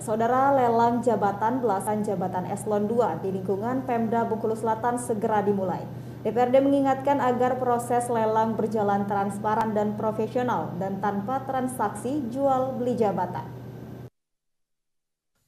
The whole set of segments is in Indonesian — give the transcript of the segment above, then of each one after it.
Saudara lelang jabatan belasan jabatan eselon 2 di lingkungan Pemda Bengkulu Selatan segera dimulai. DPRD mengingatkan agar proses lelang berjalan transparan dan profesional dan tanpa transaksi jual beli jabatan.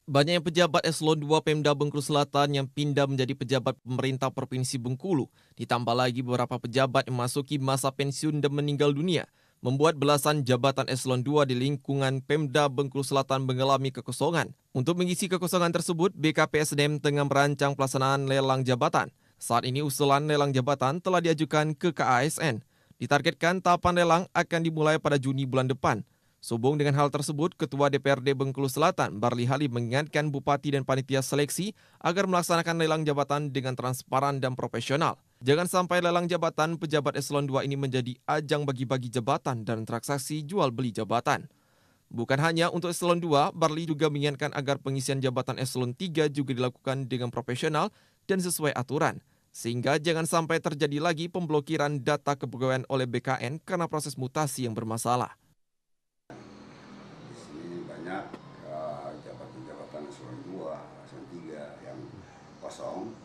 Banyak yang pejabat eselon 2 Pemda Bengkulu Selatan yang pindah menjadi pejabat pemerintah Provinsi Bengkulu. Ditambah lagi beberapa pejabat yang memasuki masa pensiun dan meninggal dunia membuat belasan jabatan eselon 2 di lingkungan Pemda Bengkulu Selatan mengalami kekosongan. Untuk mengisi kekosongan tersebut, BKPSDM tengah merancang pelaksanaan lelang jabatan. Saat ini usulan lelang jabatan telah diajukan ke KASN. Ditargetkan tahapan lelang akan dimulai pada Juni bulan depan. Subung dengan hal tersebut, Ketua DPRD Bengkulu Selatan, Barli Halim mengingatkan Bupati dan Panitia Seleksi agar melaksanakan lelang jabatan dengan transparan dan profesional. Jangan sampai lelang jabatan pejabat eselon 2 ini menjadi ajang bagi-bagi jabatan dan transaksi jual-beli jabatan. Bukan hanya untuk eselon 2, Barli juga mengingatkan agar pengisian jabatan eselon 3 juga dilakukan dengan profesional dan sesuai aturan, sehingga jangan sampai terjadi lagi pemblokiran data kepegawaian oleh BKN karena proses mutasi yang bermasalah banyak eh, jabatan-jabatan eselon 2, eselon 3 yang kosong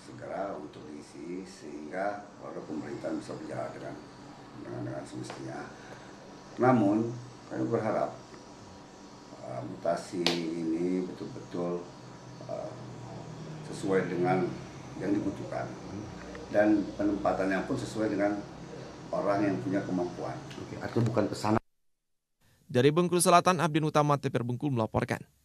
segera untuk diisi sehingga baru pemerintahan bisa berjalan dengan dengan, dengan semestinya. Namun kami berharap uh, mutasi ini betul-betul uh, sesuai dengan yang dibutuhkan dan penempatan yang pun sesuai dengan orang yang punya kemampuan. Oke, artinya bukan pesanan. Dari Bengkulu Selatan, Abdin Utama TPR Bengkulu melaporkan.